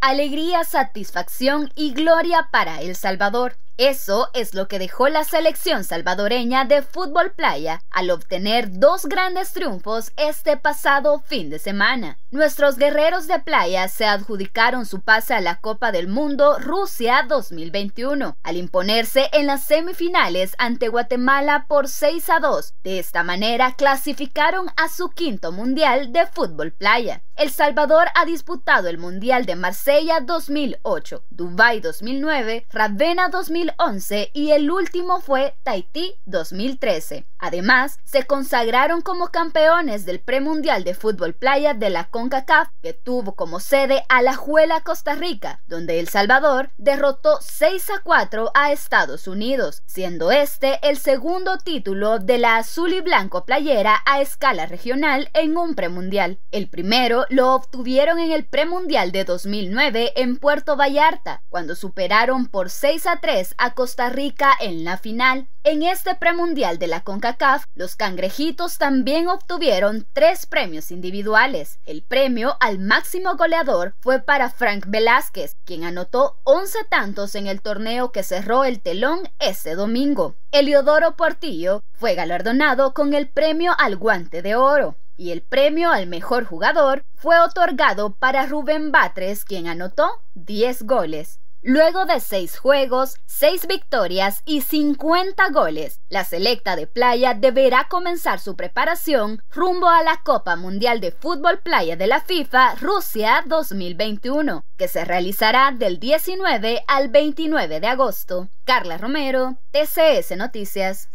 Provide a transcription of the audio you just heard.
alegría, satisfacción y gloria para El Salvador. Eso es lo que dejó la selección salvadoreña de fútbol playa al obtener dos grandes triunfos este pasado fin de semana. Nuestros guerreros de playa se adjudicaron su pase a la Copa del Mundo Rusia 2021 al imponerse en las semifinales ante Guatemala por 6 a 2. De esta manera clasificaron a su quinto mundial de fútbol playa. El Salvador ha disputado el Mundial de Marsella 2008, Dubái 2009, Ravenna 2011 y el último fue Tahití 2013. Además, se consagraron como campeones del premundial de fútbol playa de la Copa CACAF, que tuvo como sede a la Juela Costa Rica, donde El Salvador derrotó 6 a 4 a Estados Unidos, siendo este el segundo título de la azul y blanco playera a escala regional en un premundial. El primero lo obtuvieron en el premundial de 2009 en Puerto Vallarta, cuando superaron por 6 a 3 a Costa Rica en la final. En este premundial de la CONCACAF, los cangrejitos también obtuvieron tres premios individuales. El premio al máximo goleador fue para Frank Velázquez, quien anotó 11 tantos en el torneo que cerró el telón ese domingo. Eliodoro Portillo fue galardonado con el premio al guante de oro y el premio al mejor jugador fue otorgado para Rubén Batres, quien anotó 10 goles. Luego de seis juegos, seis victorias y 50 goles, la selecta de playa deberá comenzar su preparación rumbo a la Copa Mundial de Fútbol Playa de la FIFA Rusia 2021, que se realizará del 19 al 29 de agosto. Carla Romero, TCS Noticias.